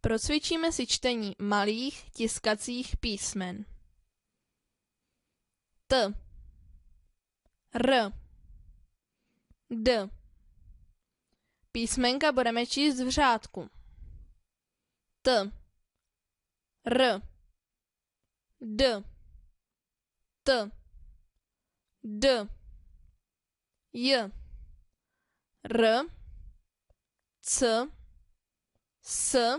Procvičíme si čtení malých tiskacích písmen. T R D Písmenka budeme číst v řádku. T R D T D J R C S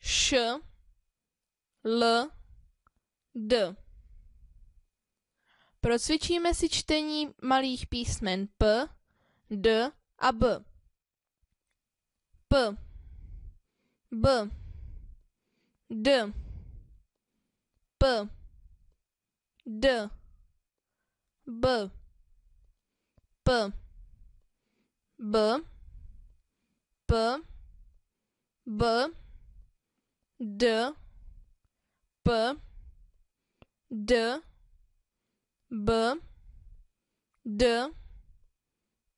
š, l, d. Procvičíme si čtení malých písmen p, d a b. p, b, d, p, d, b, p, b, p, b, b D P D B D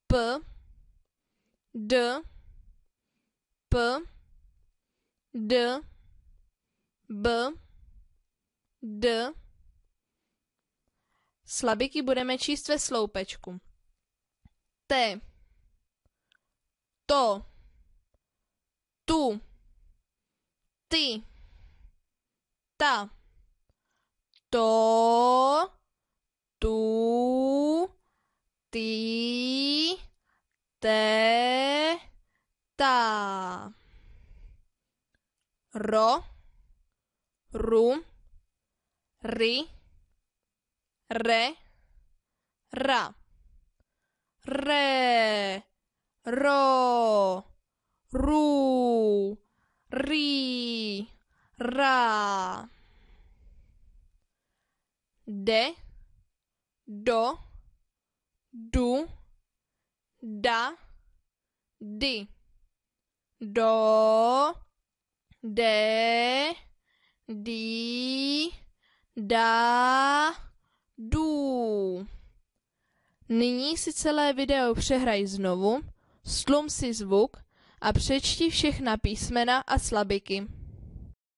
P D P D B D Slabiky budeme číst ve sloupečku. T to tu ti, ta, to, tu, ti, te, ta. Ro, ru, ri, re, ra. Re, ro, ru, ri. ra, De, do, du, da, di, Do, de, di, da, du. Nyní si celé video přehraj znovu, slum si zvuk a přečti všechna písmena a slabiky.